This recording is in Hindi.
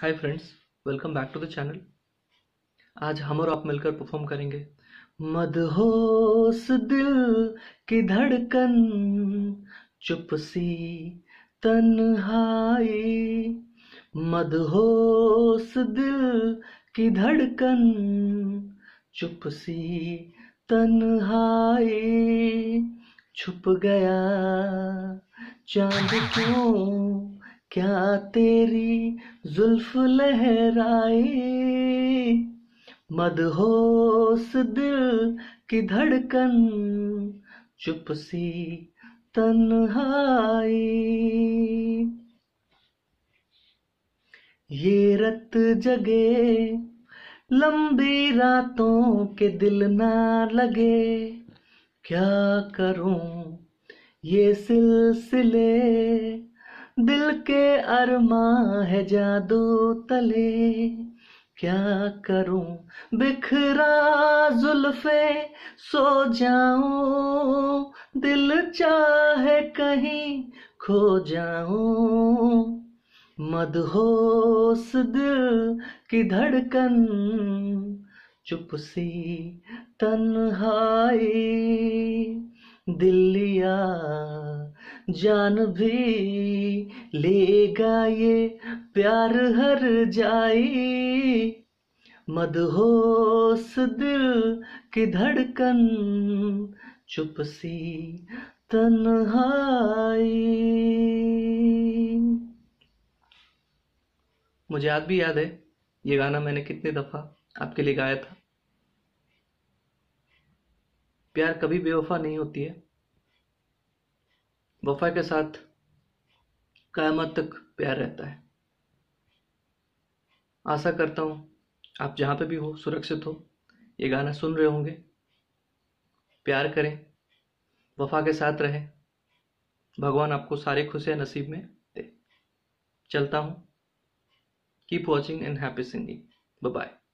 hi friends welcome back to the channel आज हम और आप मिलकर परफॉर्म करेंगे मदहोश दिल की धड़कन चुप सी तन्हाई मदहोश दिल की धड़कन चुप सी तन्हाई छुप गया चांद क्यों क्या तेरी जुल्फ लहराए मदहोश दिल की धड़कन चुप सी तन्हाई ये रत जगे लंबी रातों के दिल ना लगे क्या करूं ये सिलसिले दिल के अरमा है जादू तले क्या करूं बिखरा जुल्फे सो जाऊं दिल चाहे कहीं खो जाऊं मदहोश दिल की धड़कन चुप सी तन्हाई दिल्लिया जान भी लेगा ये प्यार हर जाई होस दिल की धड़कन चुप सी तन्हाई मुझे आज भी याद है ये गाना मैंने कितनी दफा आपके लिए गाया था प्यार कभी बेवफा नहीं होती है वफा के साथ क़यामत तक प्यार रहता है आशा करता हूँ आप जहाँ पे भी हो सुरक्षित हो ये गाना सुन रहे होंगे प्यार करें वफा के साथ रहें भगवान आपको सारे खुशियाँ नसीब में दे चलता हूँ keep watching and happy singing bye